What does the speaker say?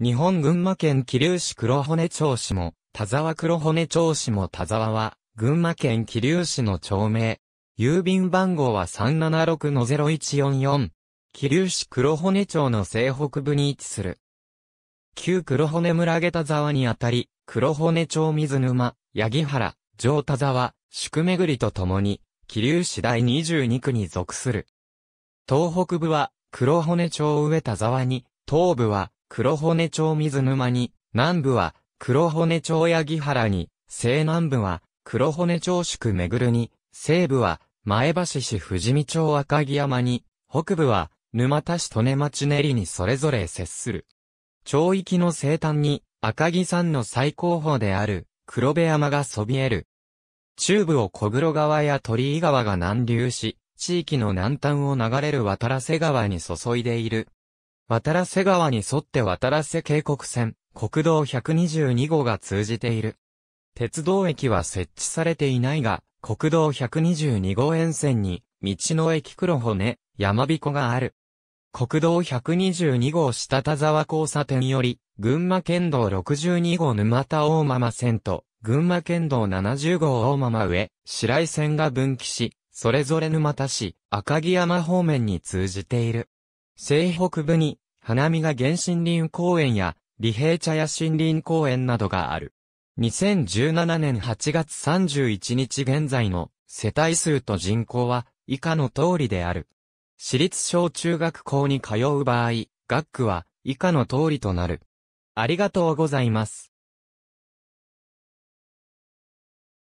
日本群馬県桐生市黒骨町市も、田沢黒骨町市も田沢は、群馬県桐生市の町名。郵便番号は376-0144。桐生市黒骨町の西北部に位置する。旧黒骨村下田沢にあたり、黒骨町水沼、八木原、城田沢、宿巡りとともに、桐生市第22区に属する。東北部は、黒骨町上田沢に、東部は、黒骨町水沼に、南部は黒骨町八木原に、西南部は黒骨町宿めぐるに、西部は前橋市富士見町赤城山に、北部は沼田市利根町練りにそれぞれ接する。町域の西端に赤城山の最高峰である黒部山がそびえる。中部を小黒川や鳥居川が南流し、地域の南端を流れる渡良瀬川に注いでいる渡良瀬川に沿って渡良瀬渓谷線、国道122号が通じている。鉄道駅は設置されていないが、国道122号沿線に、道の駅黒骨、山彦がある。国道122号下田沢交差点より、群馬県道62号沼田大間線と、群馬県道70号大間上、白井線が分岐し、それぞれ沼田市、赤城山方面に通じている。西北部に、花見が原森林公園や、利平茶屋森林公園などがある。2017年8月31日現在の世帯数と人口は以下の通りである。私立小中学校に通う場合、学区は以下の通りとなる。ありがとうございます。